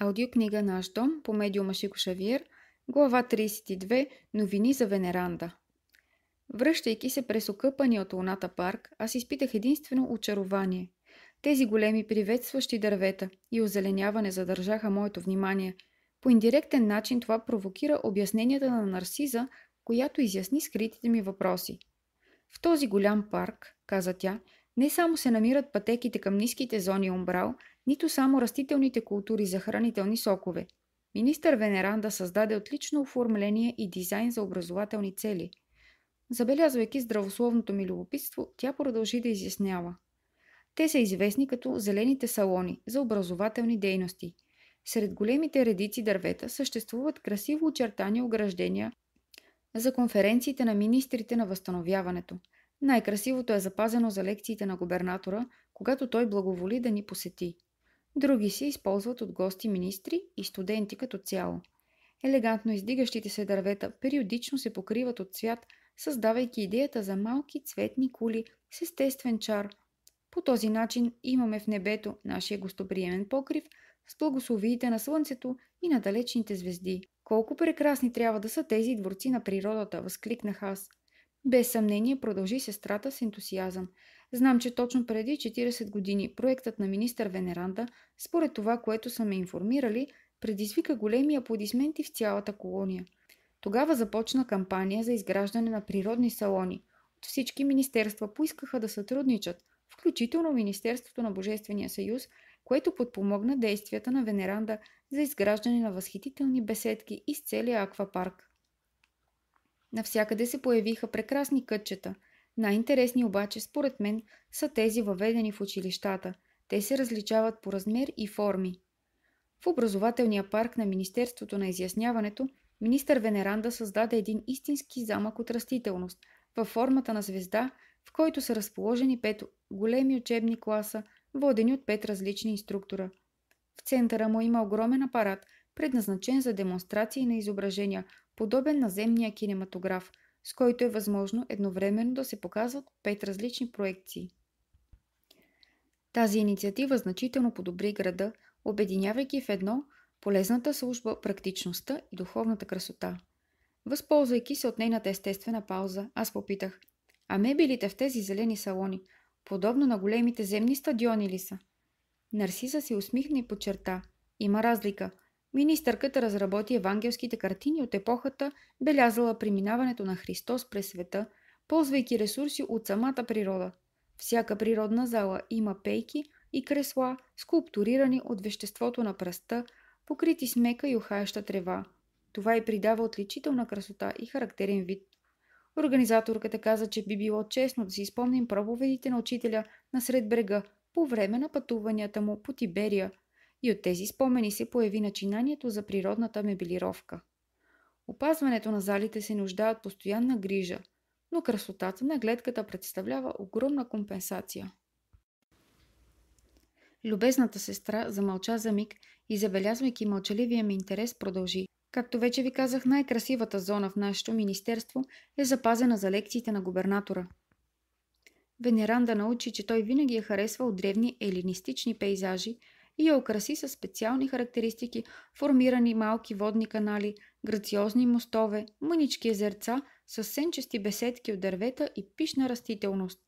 Аудиокнига Наш дом по медиума Шико Шавиер, глава 32 Новини за Венеранда. Връщайки се през окъпани от луната парк, аз изпитах единствено очарование. Тези големи приветстващи дървета и озеленяване задържаха моето внимание. По индиректен начин това провокира обясненията на Нарсиза, която изясни скритите ми въпроси. В този голям парк, каза тя, не само се намират пътеките към ниските зони умбрал – нито само растителните култури за хранителни сокове. Министър Венеранда създаде отлично оформление и дизайн за образователни цели. Забелязвайки здравословното ми любопитство, тя продължи да изяснява. Те са известни като зелените салони за образователни дейности. Сред големите редици дървета съществуват красиво очертани ограждения за конференциите на министрите на възстановяването. Най-красивото е запазено за лекциите на губернатора, когато той благоволи да ни посети. Други се използват от гости министри и студенти като цяло. Елегантно издигащите се дървета периодично се покриват от цвят, създавайки идеята за малки цветни кули с естествен чар. По този начин имаме в небето нашия гостоприемен покрив с благословиите на слънцето и на далечните звезди. Колко прекрасни трябва да са тези дворци на природата, възкликнах аз. Без съмнение продължи сестрата с ентусиазъм. Знам, че точно преди 40 години проектът на министър Венеранда, според това, което са ме информирали, предизвика големи аплодисменти в цялата колония. Тогава започна кампания за изграждане на природни салони. От всички министерства поискаха да сътрудничат, включително Министерството на Божествения съюз, което подпомогна действията на Венеранда за изграждане на възхитителни беседки из целия аквапарк. Навсякъде се появиха прекрасни кътчета. Най-интересни обаче, според мен, са тези въведени в училищата. Те се различават по размер и форми. В образователния парк на Министерството на изясняването, министър Венеранда създаде един истински замък от растителност, във формата на звезда, в който са разположени пет големи учебни класа, водени от пет различни инструктора. В центъра му има огромен апарат, предназначен за демонстрации на изображения, подобен на земния кинематограф, с който е възможно едновременно да се показват пет различни проекции. Тази инициатива значително подобри града, обединявайки в едно полезната служба, практичността и духовната красота. Възползвайки се от нейната естествена пауза, аз попитах «А мебелите в тези зелени салони, подобно на големите земни стадиони ли са?» Нарсиса се усмихна и подчерта. Има разлика. Министърката разработи евангелските картини от епохата, белязала преминаването на Христос през света, ползвайки ресурси от самата природа. Всяка природна зала има пейки и кресла, скулптурирани от веществото на пръста, покрити с мека и ухаяща трева. Това и придава отличителна красота и характерен вид. Организаторката каза, че би било честно да си изпомним проповедите на учителя насред брега по време на пътуванията му по Тиберия – и от тези спомени се появи начинанието за природната мебелировка. Опазването на залите се нуждае от постоянна грижа, но красотата на гледката представлява огромна компенсация. Любезната сестра замълча за миг и забелязвайки мълчаливия ми интерес продължи. Както вече ви казах, най-красивата зона в нашето министерство е запазена за лекциите на губернатора. Венеранда научи, че той винаги е харесвал древни елинистични пейзажи, и я украси със специални характеристики, формирани малки водни канали, грациозни мостове, мънички езерца с сенчести беседки от дървета и пишна растителност.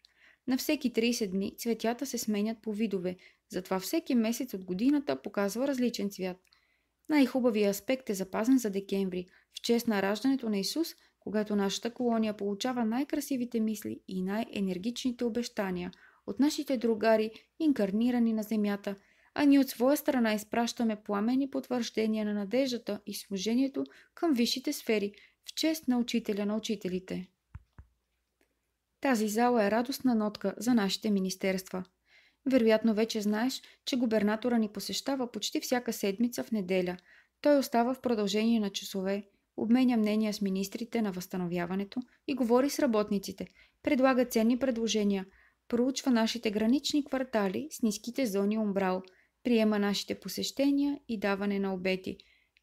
На всеки 30 дни цветята се сменят по видове, затова всеки месец от годината показва различен цвят. Най-хубавия аспект е запазен за декември, в чест на раждането на Исус, когато нашата колония получава най-красивите мисли и най-енергичните обещания от нашите другари, инкарнирани на земята – а ние от своя страна изпращаме пламени потвърждения на надеждата и служението към висшите сфери в чест на учителя на учителите. Тази зала е радостна нотка за нашите министерства. Вероятно вече знаеш, че губернатора ни посещава почти всяка седмица в неделя. Той остава в продължение на часове, обменя мнения с министрите на възстановяването и говори с работниците, предлага ценни предложения, проучва нашите гранични квартали с ниските зони умбрал – приема нашите посещения и даване на обети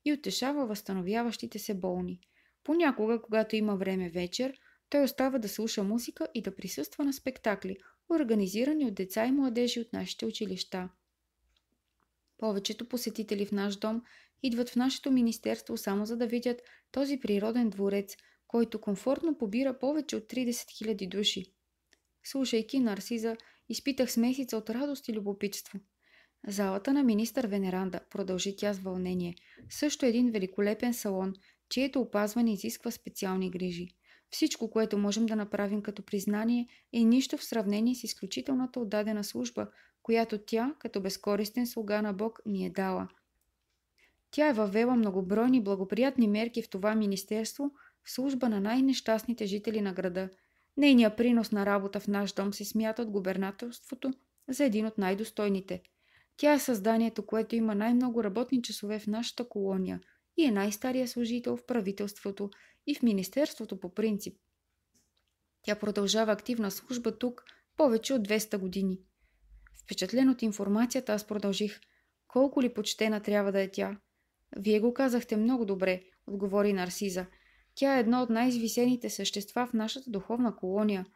и утешава възстановяващите се болни. Понякога, когато има време вечер, той остава да слуша музика и да присъства на спектакли, организирани от деца и младежи от нашите училища. Повечето посетители в наш дом идват в нашето министерство само за да видят този природен дворец, който комфортно побира повече от 30 000 души. Слушайки Нарсиза, изпитах смесица от радост и любопитство – Залата на министър Венеранда, продължи тя с вълнение, също един великолепен салон, чието опазване изисква специални грижи. Всичко, което можем да направим като признание, е нищо в сравнение с изключителната отдадена служба, която тя, като безкористен слуга на Бог, ни е дала. Тя е въвела многобройни благоприятни мерки в това министерство в служба на най-нещастните жители на града. Нейният принос на работа в наш дом се смята от губернаторството за един от най-достойните – тя е създанието, което има най-много работни часове в нашата колония и е най-стария служител в правителството и в Министерството по принцип. Тя продължава активна служба тук повече от 200 години. Впечатлен от информацията, аз продължих. Колко ли почтена трябва да е тя? Вие го казахте много добре, отговори Нарсиза. Тя е едно от най-извисените същества в нашата духовна колония –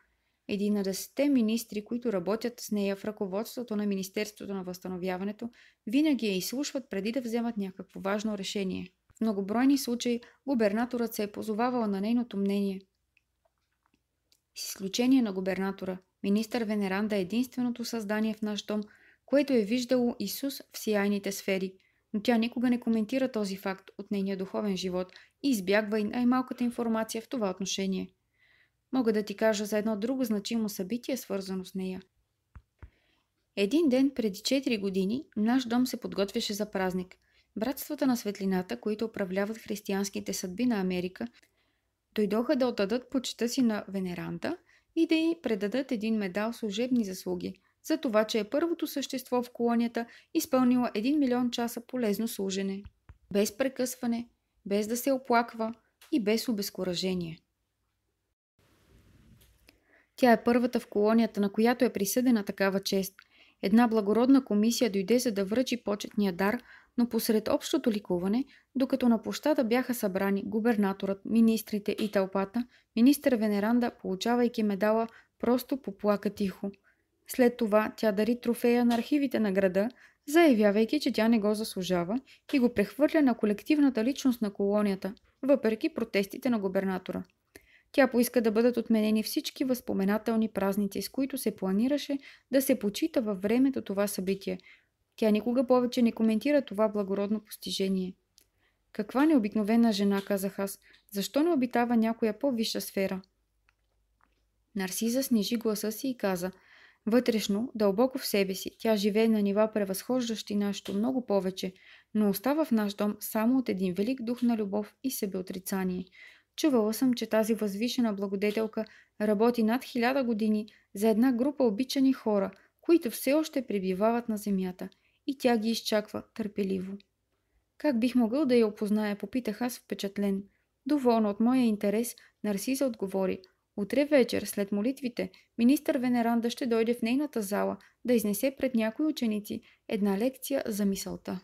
Единадесетте министри, които работят с нея в ръководството на Министерството на възстановяването, винаги я изслушват преди да вземат някакво важно решение. В многобройни случаи губернаторът се е позовавал на нейното мнение. С изключение на губернатора, министър Венеранда е единственото създание в наш дом, което е виждало Исус в сияйните сфери, но тя никога не коментира този факт от нейния духовен живот и избягва и най-малката информация в това отношение – Мога да ти кажа за едно друго значимо събитие, свързано с нея. Един ден преди 4 години наш дом се подготвяше за празник. Братствата на светлината, които управляват християнските съдби на Америка, дойдоха да отдадат почета си на Венеранта и да й предадат един медал служебни заслуги – за това, че е първото същество в колонията, изпълнила 1 милион часа полезно служене. Без прекъсване, без да се оплаква и без обезкуражение. Тя е първата в колонията, на която е присъдена такава чест. Една благородна комисия дойде за да връчи почетния дар, но посред общото ликуване, докато на площада бяха събрани губернаторът, министрите и тълпата, министър Венеранда, получавайки медала, просто поплака тихо. След това тя дари трофея на архивите на града, заявявайки, че тя не го заслужава и го прехвърля на колективната личност на колонията, въпреки протестите на губернатора. Тя поиска да бъдат отменени всички възпоменателни празници, с които се планираше да се почита във времето това събитие. Тя никога повече не коментира това благородно постижение. Каква необикновена жена, казах аз. Защо не обитава някоя по-висша сфера? Нарсиза снижи гласа си и каза – Вътрешно, дълбоко в себе си, тя живее на нива превъзхождащи нашето много повече, но остава в наш дом само от един велик дух на любов и себеотрицание. Чувала съм, че тази възвишена благодетелка работи над хиляда години за една група обичани хора, които все още пребивават на земята, и тя ги изчаква търпеливо. Как бих могъл да я опозная, попитах аз впечатлен. Доволно от моя интерес, Нарсиза отговори. Утре вечер, след молитвите, министър Венеранда ще дойде в нейната зала да изнесе пред някои ученици една лекция за мисълта.